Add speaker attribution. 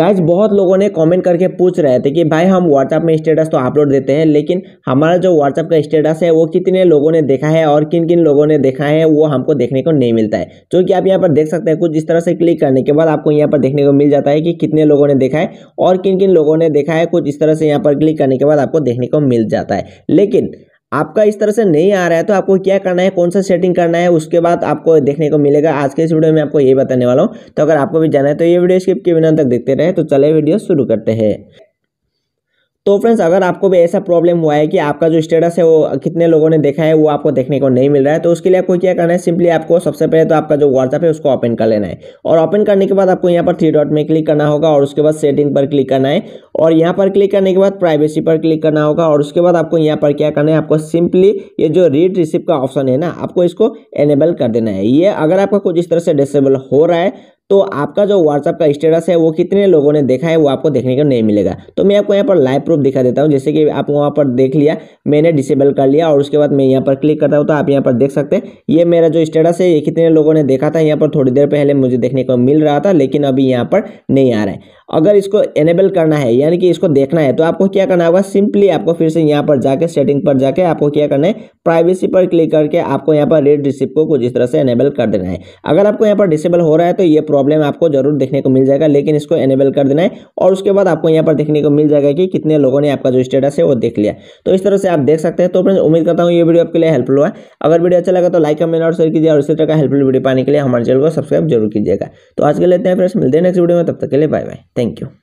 Speaker 1: Guys बहुत लोगों ने कमेंट करके पूछ रहे थे कि भाई हम व्हाट्सएप में स्टेटस तो अपलोड देते हैं लेकिन हमारा जो व्हाट्सएप का स्टेटस है वो कितने लोगों ने देखा है और किन किन लोगों ने देखा है वो हमको देखने को नहीं मिलता है जो कि आप यहाँ पर देख सकते हैं कुछ इस तरह से क्लिक करने के बाद आपको यहाँ पर देखने को मिल जाता है कि कितने लोगों ने देखा है और किन किन लोगों ने देखा है कुछ इस तरह से यहाँ पर क्लिक करने के बाद आपको देखने को मिल जाता है लेकिन आपका इस तरह से नहीं आ रहा है तो आपको क्या करना है कौन सा सेटिंग करना है उसके बाद आपको देखने को मिलेगा आज के इस वीडियो में आपको ये बताने वाला हूँ तो अगर आपको भी जाना है तो ये वीडियो स्किप के बिना तक देखते रहे तो चले वीडियो शुरू करते हैं तो फ्रेंड्स अगर आपको भी ऐसा प्रॉब्लम हुआ है कि आपका जो स्टेटस है वो कितने लोगों ने देखा है वो आपको देखने को नहीं मिल रहा है तो उसके लिए आपको क्या करना है सिंपली आपको सबसे पहले तो आपका जो व्हाट्सअप है उसको ओपन कर लेना है और ओपन करने के बाद आपको यहाँ पर थ्री डॉट में क्लिक करना होगा और उसके बाद सेटिंग पर क्लिक करना है और यहाँ पर क्लिक करने के बाद प्राइवेसी पर क्लिक करना होगा और उसके बाद आपको यहाँ पर क्या करना है आपको सिंपली ये जो रीड रिसिप का ऑप्शन है ना आपको इसको एनेबल कर देना है ये अगर आपका कुछ इस तरह से डिसेबल हो रहा है तो आपका जो व्हाट्सअप का स्टेटस है वो कितने लोगों ने देखा है वो आपको देखने को नहीं मिलेगा तो मैं आपको यहाँ पर लाइव प्रूफ दिखा देता हूँ जैसे कि आप वहाँ पर देख लिया मैंने डिसेबल कर लिया और उसके बाद मैं यहाँ पर क्लिक करता हूँ तो आप यहाँ पर देख सकते हैं ये मेरा जो स्टेटस है ये कितने लोगों ने देखा था यहाँ पर थोड़ी देर पहले मुझे देखने को मिल रहा था लेकिन अभी यहाँ पर नहीं आ रहा है अगर इसको एनेबल करना है यानी कि इसको देखना है तो आपको क्या करना होगा सिंपली आपको फिर से यहाँ पर जाके सेटिंग पर जाके आपको क्या करना है प्राइवेसी पर क्लिक करके आपको यहाँ पर रेड रिसिप को कुछ इस तरह से एनेबल कर देना है अगर आपको यहाँ पर डिसेबल हो रहा है तो ये प्रॉब्लम आपको जरूर देखने को मिल जाएगा लेकिन इसको एनेबल कर देना है और उसके बाद आपको यहाँ पर देखने को मिल जाएगा कि कितने लोगों ने आपका जो स्टेटस है वो देख लिया तो इस तरह से आप देख सकते हैं तो फ्रेंड्स उम्मीद करता हूँ ये वीडियो आपके लिए हेल्पफुल हुआ अगर वीडियो अच्छा लगा तो लाइक कमेंट और शेयर कीजिए और इसी तरह का हेल्पफुल वीडियो पाने के लिए हमारे चैनल को सब्सक्राइब जरूर कीजिएगा तो आज के लेते हैं फ्रेंड्स मिलते हैं नेक्स्ट वीडियो में तब तक के लिए बाय बाय Thank you.